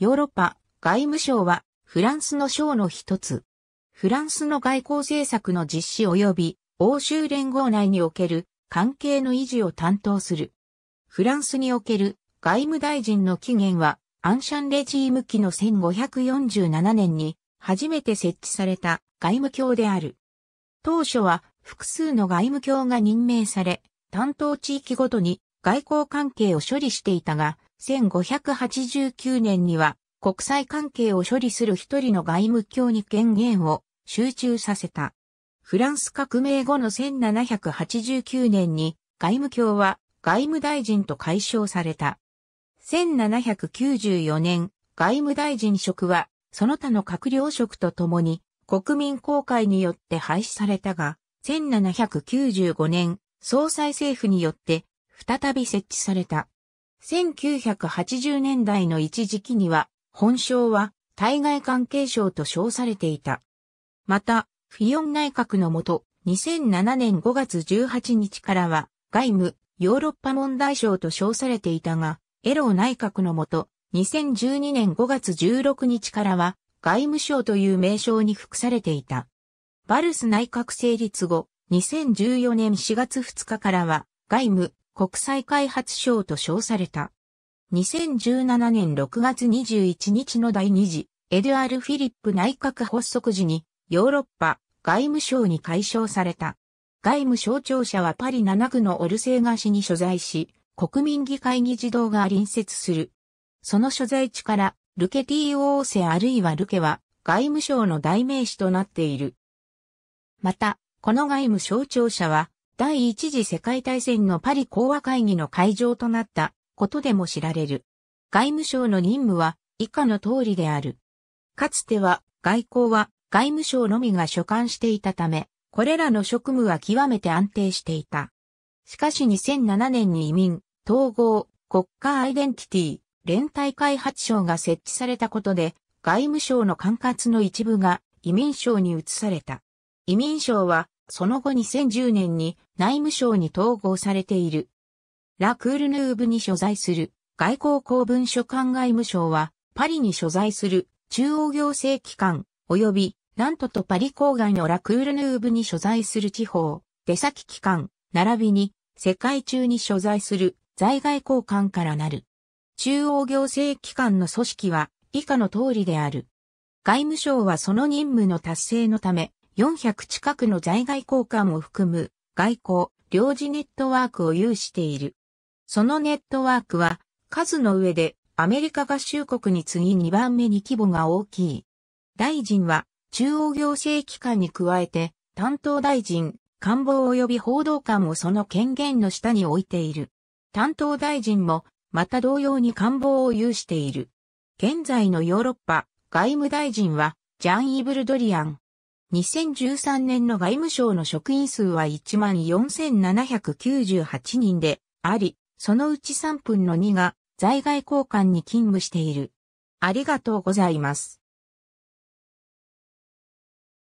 ヨーロッパ外務省はフランスの省の一つ。フランスの外交政策の実施及び欧州連合内における関係の維持を担当する。フランスにおける外務大臣の起源はアンシャンレジーム期の1547年に初めて設置された外務卿である。当初は複数の外務卿が任命され、担当地域ごとに外交関係を処理していたが、1589年には国際関係を処理する一人の外務卿に権限を集中させた。フランス革命後の1789年に外務卿は外務大臣と解消された。1794年、外務大臣職はその他の閣僚職とともに国民公会によって廃止されたが、1795年、総裁政府によって再び設置された。1980年代の一時期には、本省は対外関係省と称されていた。また、フィヨン内閣のもと、2007年5月18日からは、外務、ヨーロッパ問題省と称されていたが、エロー内閣のもと、2012年5月16日からは、外務省という名称に服されていた。バルス内閣成立後、2014年4月2日からは、外務、国際開発賞と称された。2017年6月21日の第2次エドゥアール・フィリップ内閣発足時にヨーロッパ外務省に解消された。外務省庁舎はパリ7区のオルセーガ市に所在し、国民議会議事堂が隣接する。その所在地からルケティオーセあるいはルケは外務省の代名詞となっている。また、この外務省庁舎は第一次世界大戦のパリ講和会議の会場となったことでも知られる。外務省の任務は以下の通りである。かつては外交は外務省のみが所管していたため、これらの職務は極めて安定していた。しかし2007年に移民、統合、国家アイデンティティ、連帯開発省が設置されたことで、外務省の管轄の一部が移民省に移された。移民省はその後2010年に内務省に統合されている。ラ・クールヌーブに所在する外交公文書館外務省はパリに所在する中央行政機関及びなントとパリ郊外のラ・クールヌーブに所在する地方、出先機関、並びに世界中に所在する在外交官からなる。中央行政機関の組織は以下の通りである。外務省はその任務の達成のため、400近くの在外交換を含む外交、領事ネットワークを有している。そのネットワークは数の上でアメリカ合衆国に次2番目に規模が大きい。大臣は中央行政機関に加えて担当大臣、官房及び報道官をその権限の下に置いている。担当大臣もまた同様に官房を有している。現在のヨーロッパ外務大臣はジャン・イブルドリアン。2013年の外務省の職員数は14,798人であり、そのうち3分の2が在外交換に勤務している。ありがとうございます。